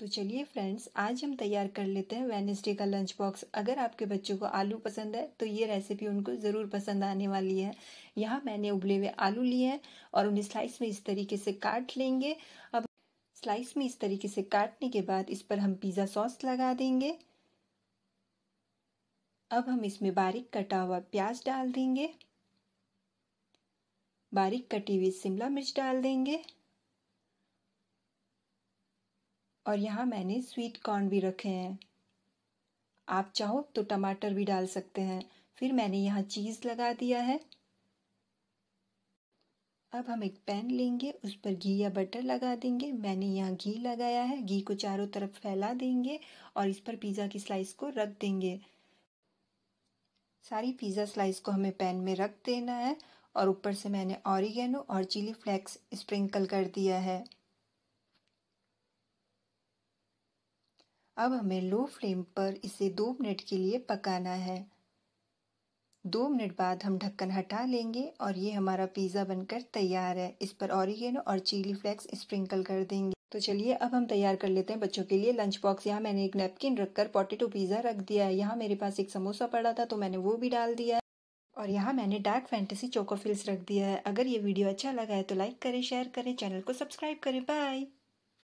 तो चलिए फ्रेंड्स आज हम तैयार कर लेते हैं वेनेसडे का लंच बॉक्स अगर आपके बच्चों को आलू पसंद है तो ये रेसिपी उनको ज़रूर पसंद आने वाली है यहाँ मैंने उबले हुए आलू लिए हैं और उन्हें स्लाइस में इस तरीके से काट लेंगे अब स्लाइस में इस तरीके से काटने के बाद इस पर हम पिज़्ज़ा सॉस लगा देंगे अब हम इसमें बारीक कटा हुआ प्याज डाल देंगे बारीक कटी हुई शिमला मिर्च डाल देंगे और यहाँ मैंने स्वीट कॉर्न भी रखे हैं आप चाहो तो टमाटर भी डाल सकते हैं फिर मैंने यहाँ चीज़ लगा दिया है अब हम एक पैन लेंगे उस पर घी या बटर लगा देंगे मैंने यहाँ घी लगाया है घी को चारों तरफ फैला देंगे और इस पर पिज़्ज़ा की स्लाइस को रख देंगे सारी पिज़्ज़ा स्लाइस को हमें पैन में रख देना है और ऊपर से मैंने ऑरिगेनो और चिली फ्लेक्स स्प्रिंकल कर दिया है अब हमें लो फ्लेम पर इसे दो मिनट के लिए पकाना है दो मिनट बाद हम ढक्कन हटा लेंगे और ये हमारा पिज़्ज़ा बनकर तैयार है इस पर ऑरिगेनो और चिली फ्लेक्स स्प्रिंकल कर देंगे तो चलिए अब हम तैयार कर लेते हैं बच्चों के लिए लंच बॉक्स यहाँ मैंने एक नैपकिन रखकर पोटेटो पिज़्ज़ा रख दिया है यहाँ मेरे पास एक समोसा पड़ा था तो मैंने वो भी डाल दिया है और यहाँ मैंने डार्क फैंटेसी चोकोफिल्स रख दिया है अगर ये वीडियो अच्छा लगा है तो लाइक करें शेयर करें चैनल को सब्सक्राइब करें बाय